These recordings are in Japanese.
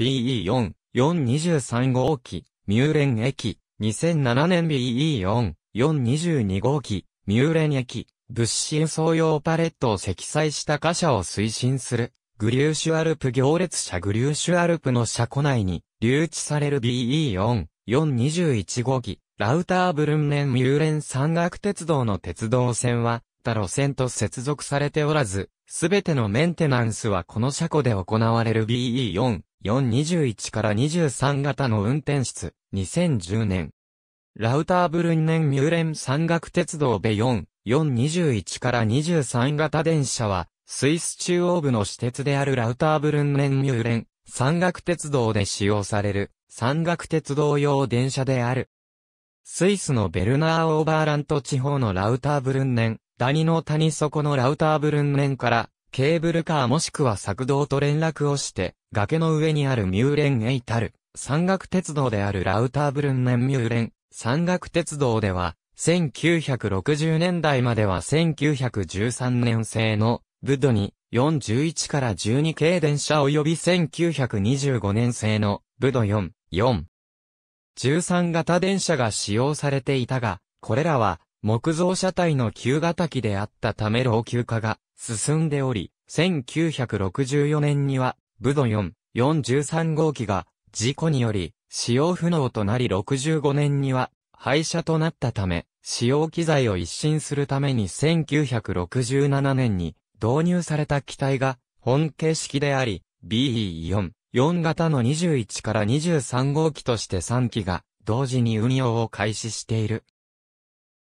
BE4-423 号機、ミューレン駅、2007年 BE4-422 号機、ミューレン駅、物資輸送用パレットを積載した貨車を推進する、グリューシュアルプ行列車グリューシュアルプの車庫内に、留置される BE4-421 号機、ラウターブルンネンミューレン山岳鉄道の鉄道線は、他路線と接続されておらず、すべてのメンテナンスはこの車庫で行われる BE4、421から23型の運転室、2010年。ラウターブルンネンミューレン山岳鉄道ベ4、421から23型電車は、スイス中央部の私鉄であるラウターブルンネンミューレン、山岳鉄道で使用される、山岳鉄道用電車である。スイスのベルナー・オーバーラント地方のラウターブルンネン、ダニの谷底のラウターブルンネンから、ケーブルカーもしくは作動と連絡をして、崖の上にあるミューレンへ至る、山岳鉄道であるラウターブルンネンミューレン、山岳鉄道では、1960年代までは1913年製の、ブッドに、411から12系電車及び1925年製の、ブド4、4。13型電車が使用されていたが、これらは、木造車体の旧型機であったため老朽化が進んでおり、1964年には、ブド4、413号機が、事故により、使用不能となり65年には、廃車となったため、使用機材を一新するために1967年に導入された機体が本形式であり、BE4、4型の21から23号機として3機が同時に運用を開始している。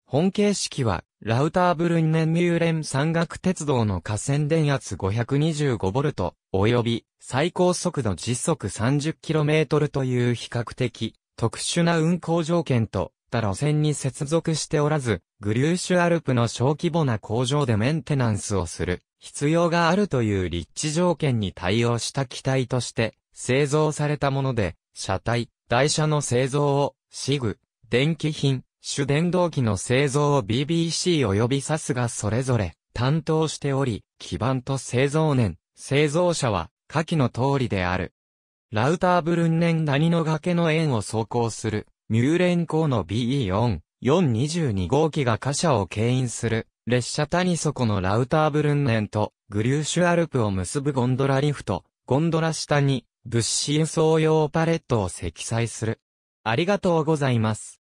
本形式はラウターブルンネンミューレン山岳鉄道の河川電圧 525V、及び最高速度時速 30km という比較的特殊な運行条件と、た路線に接続しておらず、グリューシュアルプの小規模な工場でメンテナンスをする必要があるという立地条件に対応した機体として製造されたもので、車体、台車の製造を、シグ、電気品、主電動機の製造を BBC 及び SAS がそれぞれ担当しており、基盤と製造年、製造者は下記の通りである。ラウターブルンネン谷の崖の円を走行する、ミューレン港の BE4、422号機が貨車を牽引する、列車谷底のラウターブルンネンと、グリューシュアルプを結ぶゴンドラリフト、ゴンドラ下に、物資輸送用パレットを積載する。ありがとうございます。